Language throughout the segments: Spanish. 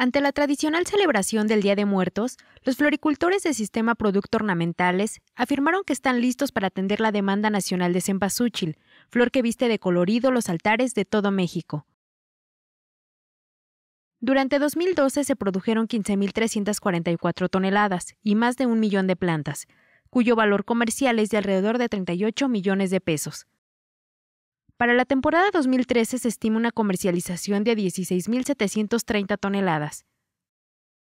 Ante la tradicional celebración del Día de Muertos, los floricultores del sistema Producto Ornamentales afirmaron que están listos para atender la demanda nacional de cempasúchil, flor que viste de colorido los altares de todo México. Durante 2012 se produjeron 15.344 toneladas y más de un millón de plantas, cuyo valor comercial es de alrededor de 38 millones de pesos. Para la temporada 2013 se estima una comercialización de 16.730 toneladas.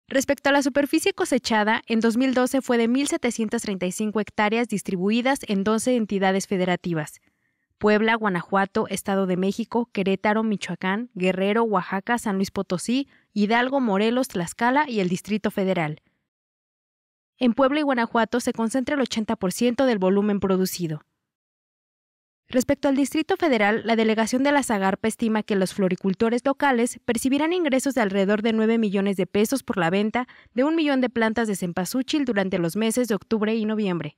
Respecto a la superficie cosechada, en 2012 fue de 1.735 hectáreas distribuidas en 12 entidades federativas. Puebla, Guanajuato, Estado de México, Querétaro, Michoacán, Guerrero, Oaxaca, San Luis Potosí, Hidalgo, Morelos, Tlaxcala y el Distrito Federal. En Puebla y Guanajuato se concentra el 80% del volumen producido. Respecto al Distrito Federal, la delegación de la Zagarpa estima que los floricultores locales percibirán ingresos de alrededor de 9 millones de pesos por la venta de un millón de plantas de cempasúchil durante los meses de octubre y noviembre.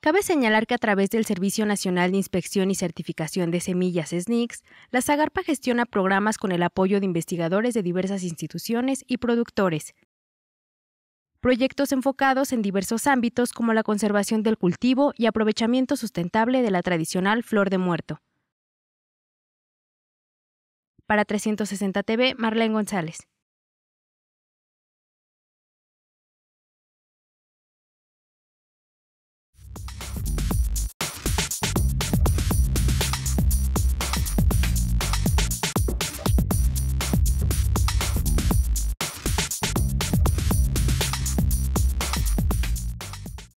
Cabe señalar que a través del Servicio Nacional de Inspección y Certificación de Semillas SNICS, la Zagarpa gestiona programas con el apoyo de investigadores de diversas instituciones y productores, proyectos enfocados en diversos ámbitos como la conservación del cultivo y aprovechamiento sustentable de la tradicional flor de muerto. Para 360 TV, Marlene González.